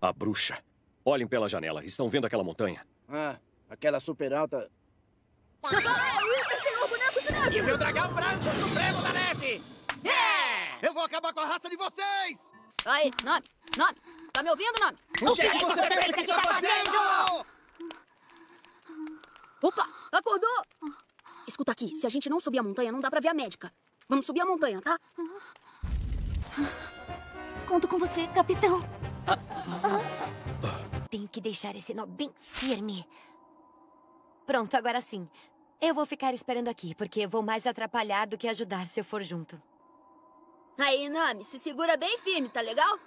A bruxa. Olhem pela janela. Estão vendo aquela montanha? Ah, aquela super alta... Ah, o E meu dragão branco supremo da neve! Yeah! É! Eu vou acabar com a raça de vocês! Aí, Nome, Nome, tá me ouvindo, Nome? O, que, que, você pensa que tá, tá fazendo? Opa, acordou! Escuta aqui, se a gente não subir a montanha, não dá pra ver a médica. Vamos subir a montanha, tá? Conto com você, capitão. Tenho que deixar esse nó bem firme. Pronto, agora sim. Eu vou ficar esperando aqui, porque vou mais atrapalhar do que ajudar se eu for junto. Aí, Nami, se segura bem firme, tá legal?